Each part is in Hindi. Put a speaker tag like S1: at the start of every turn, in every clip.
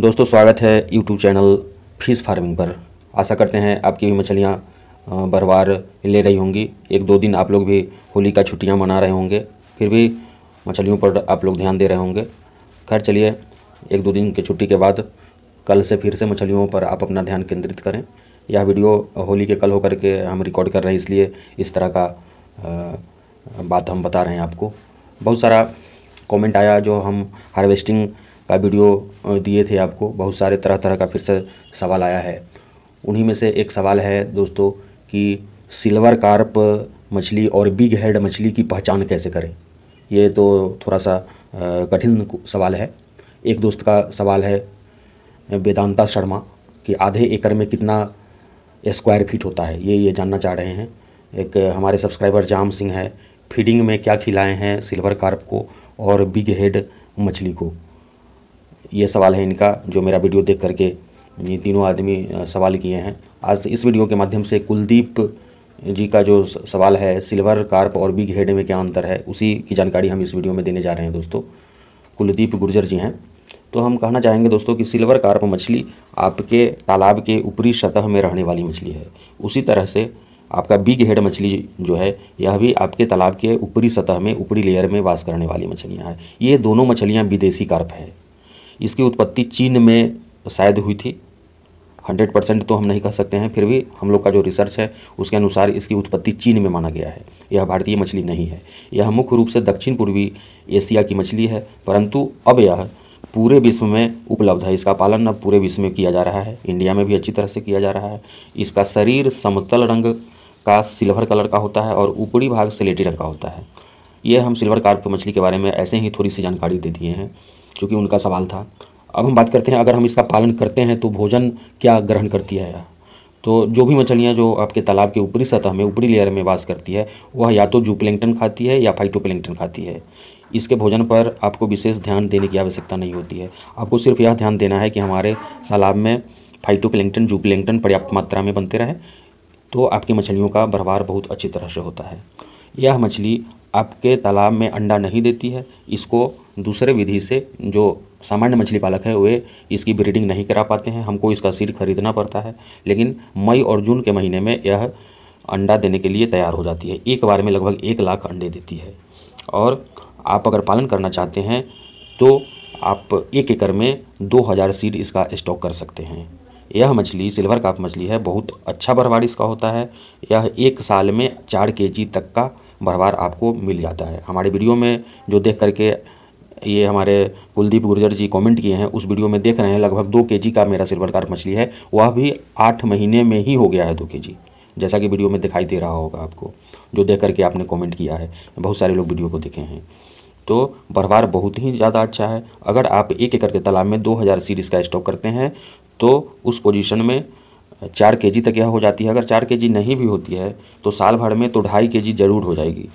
S1: दोस्तों स्वागत है यूट्यूब चैनल फिश फार्मिंग पर आशा करते हैं आपकी भी मछलियाँ भरवार ले रही होंगी एक दो दिन आप लोग भी होली का छुट्टियाँ मना रहे होंगे फिर भी मछलियों पर आप लोग ध्यान दे रहे होंगे खैर चलिए एक दो दिन की छुट्टी के बाद कल से फिर से मछलियों पर आप अपना ध्यान केंद्रित करें यह वीडियो होली के कल होकर के हम रिकॉर्ड कर रहे हैं इसलिए इस तरह का बात हम बता रहे हैं आपको बहुत सारा कमेंट आया जो हम हार्वेस्टिंग का वीडियो दिए थे आपको बहुत सारे तरह तरह का फिर से सवाल आया है उन्हीं में से एक सवाल है दोस्तों कि सिल्वर कार्प मछली और बिग हेड मछली की पहचान कैसे करें ये तो थोड़ा सा कठिन सवाल है एक दोस्त का सवाल है वेदांता शर्मा कि आधे एकड़ में कितना स्क्वायर फीट होता है ये ये जानना चाह रहे हैं एक हमारे सब्सक्राइबर जाम सिंह है फीडिंग में क्या खिलाए हैं सिल्वर कार्प को और बिग हेड मछली को ये सवाल है इनका जो मेरा वीडियो देख करके ये तीनों आदमी सवाल किए हैं आज इस वीडियो के माध्यम से कुलदीप जी का जो सवाल है सिल्वर कार्प और बिग हेड में क्या अंतर है उसी की जानकारी हम इस वीडियो में देने जा रहे हैं दोस्तों कुलदीप गुर्जर जी हैं तो हम कहना चाहेंगे दोस्तों कि सिल्वर कार्प मछली आपके तालाब के ऊपरी सतह में रहने वाली मछली है उसी तरह से आपका बिग हेड मछली जो है यह भी आपके तालाब के ऊपरी सतह में ऊपरी लेयर में वास करने वाली मछलियाँ हैं ये दोनों मछलियाँ विदेशी कार्प हैं इसकी उत्पत्ति चीन में शायद हुई थी हंड्रेड परसेंट तो हम नहीं कह सकते हैं फिर भी हम लोग का जो रिसर्च है उसके अनुसार इसकी उत्पत्ति चीन में माना गया है यह भारतीय मछली नहीं है यह मुख्य रूप से दक्षिण पूर्वी एशिया की मछली है परंतु अब यह पूरे विश्व में उपलब्ध है इसका पालन अब पूरे विश्व में किया जा रहा है इंडिया में भी अच्छी तरह से किया जा रहा है इसका शरीर समतल रंग का सिल्वर कलर का होता है और ऊपरी भाग स्लेटी रंग का होता है यह हम सिल्वर कार्प मछली के बारे में ऐसे ही थोड़ी सी जानकारी दे दिए हैं क्योंकि उनका सवाल था अब हम बात करते हैं अगर हम इसका पालन करते हैं तो भोजन क्या ग्रहण करती है तो जो भी मछलियाँ जो आपके तालाब के ऊपरी सतह में ऊपरी लेयर में वास करती है वह या तो जूप्लैंकटन खाती है या फाइटोप्लैंकटन खाती है इसके भोजन पर आपको विशेष ध्यान देने की आवश्यकता नहीं होती है आपको सिर्फ यह ध्यान देना है कि हमारे तालाब में फाइटोप्लेंगटन जूप्लैंकटन पर्याप्त मात्रा में बनते रहे तो आपकी मछलियों का भरवार बहुत अच्छी तरह से होता है यह मछली आपके तालाब में अंडा नहीं देती है इसको दूसरे विधि से जो सामान्य मछली पालक है वे इसकी ब्रीडिंग नहीं करा पाते हैं हमको इसका सीड खरीदना पड़ता है लेकिन मई और जून के महीने में यह अंडा देने के लिए तैयार हो जाती है एक बार में लगभग एक लाख अंडे देती है और आप अगर पालन करना चाहते हैं तो आप एक एकड़ में दो हज़ार सीड इसका स्टॉक कर सकते हैं यह मछली सिल्वर काप मछली है बहुत अच्छा बरवाड़ इसका होता है यह एक साल में चार के तक का बार आपको मिल जाता है हमारे वीडियो में जो देख करके ये हमारे कुलदीप गुर्जर जी कमेंट किए हैं उस वीडियो में देख रहे हैं लगभग दो के का मेरा सिल्वर कार्प मछली है वह भी आठ महीने में ही हो गया है दो के जैसा कि वीडियो में दिखाई दे रहा होगा आपको जो देख करके आपने कमेंट किया है बहुत सारे लोग वीडियो को देखे हैं तो भरभार बहुत ही ज़्यादा अच्छा है अगर आप एक एकड़ के तालाब में 2000 सीरीज़ का स्टॉक करते हैं तो उस पोजीशन में चार के तक यह हो जाती है अगर चार के नहीं भी होती है तो साल भर में तो ढाई के ज़रूर हो जाएगी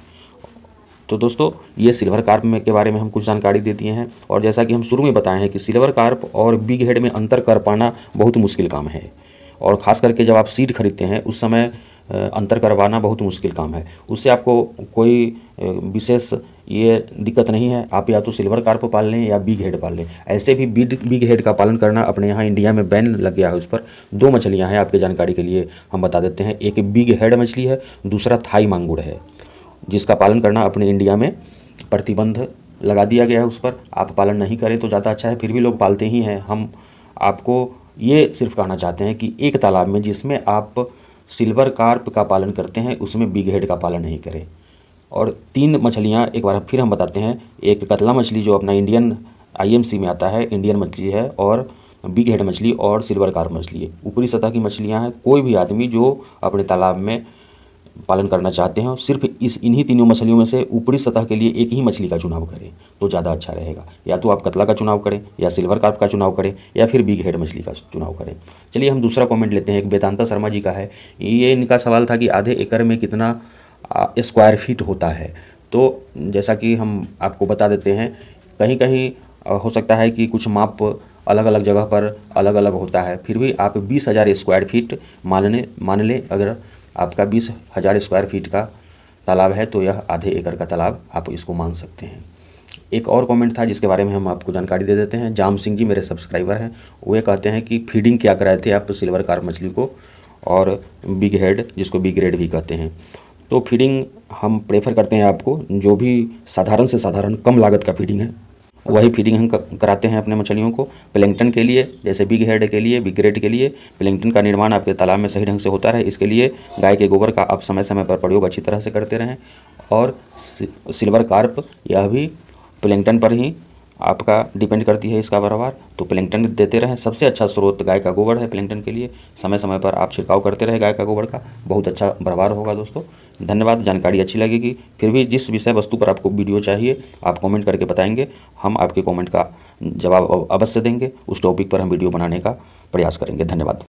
S1: तो दोस्तों ये सिल्वर कार्प में के बारे में हम कुछ जानकारी दे दिए हैं और जैसा कि हम शुरू में बताए हैं कि सिल्वर कार्प और बिग हेड में अंतर कर पाना बहुत मुश्किल काम है और ख़ास करके जब आप सीड खरीदते हैं उस समय अंतर करवाना बहुत मुश्किल काम है उससे आपको कोई विशेष ये दिक्कत नहीं है आप या तो सिल्वर कार्प पाल लें या बिग हेड पाल लें ऐसे भी बिग बिग हेड का पालन करना अपने यहाँ इंडिया में बैन लग गया है उस पर दो मछलियाँ हैं आपके जानकारी के लिए हम बता देते हैं एक बिग हेड मछली है दूसरा थाई मांगुड़ है जिसका पालन करना अपने इंडिया में प्रतिबंध लगा दिया गया है उस पर आप पालन नहीं करें तो ज़्यादा अच्छा है फिर भी लोग पालते ही हैं हम आपको ये सिर्फ कहना चाहते हैं कि एक तालाब में जिसमें आप सिल्वर कार्प का पालन करते हैं उसमें बिग हेड का पालन नहीं करें और तीन मछलियाँ एक बार फिर हम बताते हैं एक कतला मछली जो अपना इंडियन आईएमसी में आता है इंडियन मछली है और बिग हेड मछली और सिल्वर कार्प मछली है ऊपरी सतह की मछलियाँ हैं कोई भी आदमी जो अपने तालाब में पालन करना चाहते हैं सिर्फ इस इन्हीं तीनों मछलियों में से ऊपरी सतह के लिए एक ही मछली का चुनाव करें तो ज़्यादा अच्छा रहेगा या तो आप कतला का चुनाव करें या सिल्वर कार्प का चुनाव करें या फिर बिग हेड मछली का चुनाव करें चलिए हम दूसरा कॉमेंट लेते हैं एक वेदांता शर्मा जी का है ये इनका सवाल था कि आधे एकड़ में कितना स्क्वायर फीट होता है तो जैसा कि हम आपको बता देते हैं कहीं कहीं हो सकता है कि कुछ माप अलग अलग जगह पर अलग अलग होता है फिर भी आप बीस हज़ार स्क्वायर फीट मान लें मान लें अगर आपका बीस हज़ार स्क्वायर फीट का तालाब है तो यह आधे एकड़ का तालाब आप इसको मान सकते हैं एक और कमेंट था जिसके बारे में हम आपको जानकारी दे देते हैं जाम सिंह जी मेरे सब्सक्राइबर हैं वे कहते हैं कि फीडिंग क्या कराए थे आप सिल्वर कार मछली को और बिग हेड जिसको बिग रेड भी कहते हैं तो फीडिंग हम प्रेफर करते हैं आपको जो भी साधारण से साधारण कम लागत का फीडिंग है वही फीडिंग हम कराते हैं अपने मछलियों को प्लैंकटन के लिए जैसे बिग हेड के लिए बिग ग्रेड के लिए प्लैंकटन का निर्माण आपके तालाब में सही ढंग से होता रहे इसके लिए गाय के गोबर का आप समय समय पर प्रयोग अच्छी तरह से करते रहें और सिल्वर कार्प यह भी प्लैंकटन पर ही आपका डिपेंड करती है इसका बराबर तो प्लिंगटन देते रहें सबसे अच्छा स्रोत गाय का गोबर है प्लेंगटन के लिए समय समय पर आप छिड़काव करते रहे गाय का गोबर का बहुत अच्छा बरवार होगा दोस्तों धन्यवाद जानकारी अच्छी लगेगी फिर भी जिस विषय वस्तु पर आपको वीडियो चाहिए आप कॉमेंट करके बताएंगे हम आपके कॉमेंट का जवाब अवश्य देंगे उस टॉपिक पर हम वीडियो बनाने का प्रयास करेंगे धन्यवाद